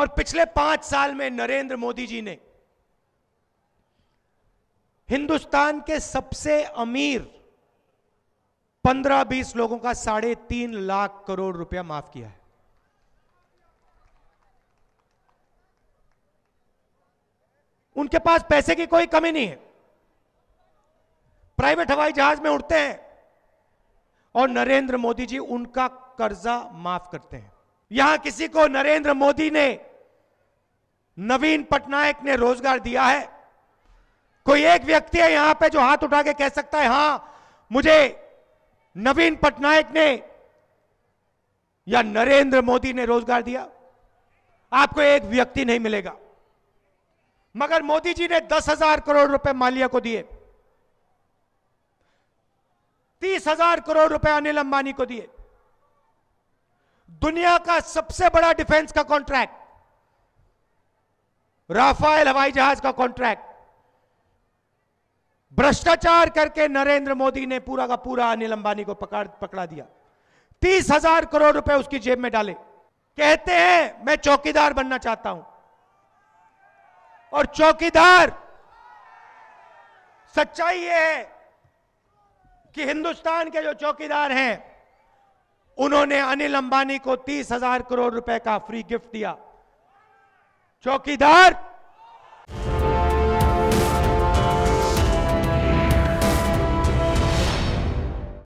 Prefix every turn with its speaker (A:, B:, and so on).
A: और पिछले पांच साल में नरेंद्र मोदी जी ने हिंदुस्तान के सबसे अमीर पंद्रह बीस लोगों का साढ़े तीन लाख करोड़ रुपया माफ किया है उनके पास पैसे की कोई कमी नहीं है प्राइवेट हवाई जहाज में उड़ते हैं और नरेंद्र मोदी जी उनका कर्जा माफ करते हैं यहां किसी को नरेंद्र मोदी ने नवीन पटनायक ने रोजगार दिया है कोई एक व्यक्ति है यहां पे जो हाथ उठा के कह सकता है हां मुझे नवीन पटनायक ने या नरेंद्र मोदी ने रोजगार दिया आपको एक व्यक्ति नहीं मिलेगा मगर मोदी जी ने दस हजार करोड़ रुपए मालिया को दिए तीस हजार करोड़ रुपए अनिल अंबानी को दिए दुनिया का सबसे बड़ा डिफेंस का कॉन्ट्रैक्ट राफेल हवाई जहाज का कॉन्ट्रैक्ट भ्रष्टाचार करके नरेंद्र मोदी ने पूरा का पूरा अनिल अंबानी को पकड़ पकड़ा दिया तीस हजार करोड़ रुपए उसकी जेब में डाले कहते हैं मैं चौकीदार बनना चाहता हूं और चौकीदार सच्चाई यह है कि हिंदुस्तान के जो चौकीदार हैं उन्होंने अनिल अंबानी को तीस हजार करोड़ रुपए का फ्री गिफ्ट दिया चौकीदार